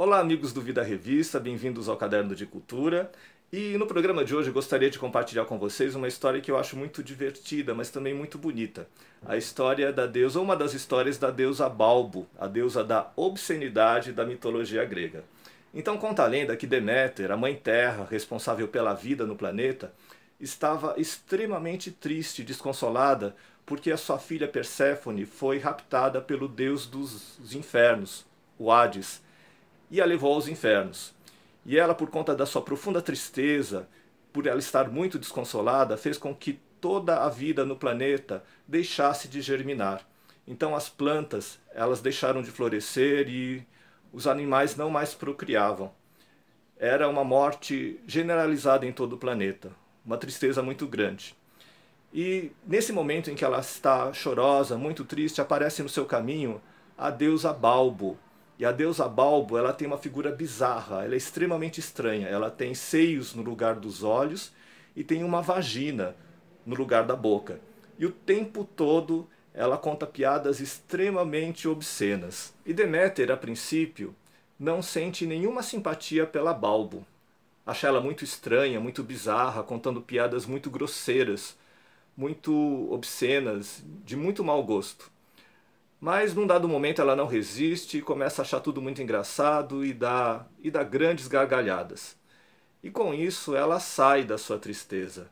Olá, amigos do Vida Revista, bem-vindos ao Caderno de Cultura. E no programa de hoje gostaria de compartilhar com vocês uma história que eu acho muito divertida, mas também muito bonita. A história da deusa, uma das histórias da deusa Balbo, a deusa da obscenidade da mitologia grega. Então conta a lenda que Deméter, a mãe terra responsável pela vida no planeta, estava extremamente triste e desconsolada porque a sua filha Perséfone foi raptada pelo deus dos infernos, o Hades e a levou aos infernos. E ela, por conta da sua profunda tristeza, por ela estar muito desconsolada, fez com que toda a vida no planeta deixasse de germinar. Então as plantas, elas deixaram de florescer e os animais não mais procriavam. Era uma morte generalizada em todo o planeta, uma tristeza muito grande. E nesse momento em que ela está chorosa, muito triste, aparece no seu caminho a deusa Balbo, e a deusa Balbo, ela tem uma figura bizarra, ela é extremamente estranha. Ela tem seios no lugar dos olhos e tem uma vagina no lugar da boca. E o tempo todo ela conta piadas extremamente obscenas. E Deméter, a princípio, não sente nenhuma simpatia pela Balbo. Acha ela muito estranha, muito bizarra, contando piadas muito grosseiras, muito obscenas, de muito mau gosto. Mas num dado momento ela não resiste, começa a achar tudo muito engraçado e dá, e dá grandes gargalhadas. E com isso ela sai da sua tristeza.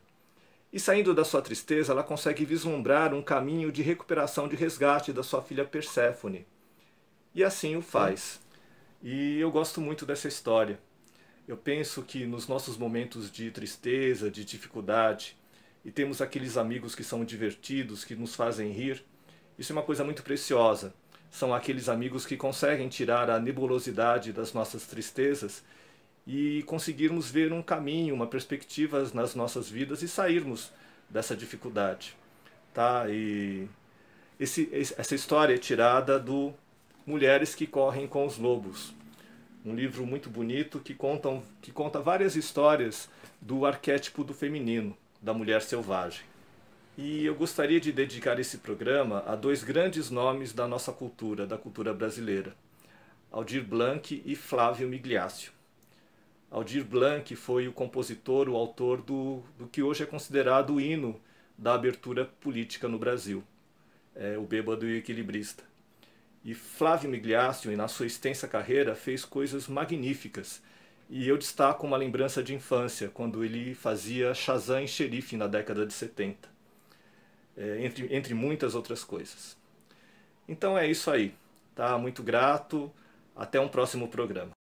E saindo da sua tristeza, ela consegue vislumbrar um caminho de recuperação, de resgate da sua filha Perséfone. E assim o faz. E eu gosto muito dessa história. Eu penso que nos nossos momentos de tristeza, de dificuldade, e temos aqueles amigos que são divertidos, que nos fazem rir, isso é uma coisa muito preciosa. São aqueles amigos que conseguem tirar a nebulosidade das nossas tristezas e conseguirmos ver um caminho, uma perspectiva nas nossas vidas e sairmos dessa dificuldade, tá? E esse, essa história é tirada do Mulheres que correm com os lobos, um livro muito bonito que que conta várias histórias do arquétipo do feminino, da mulher selvagem. E eu gostaria de dedicar esse programa a dois grandes nomes da nossa cultura, da cultura brasileira: Aldir Blanc e Flávio Migliaccio. Aldir Blanc foi o compositor, o autor do, do que hoje é considerado o hino da abertura política no Brasil, é, o Bêbado e o Equilibrista. E Flávio Migliaccio, na sua extensa carreira, fez coisas magníficas. E eu destaco uma lembrança de infância, quando ele fazia Shazam e Xerife na década de 70. É, entre, entre muitas outras coisas. Então é isso aí, tá? Muito grato, até um próximo programa.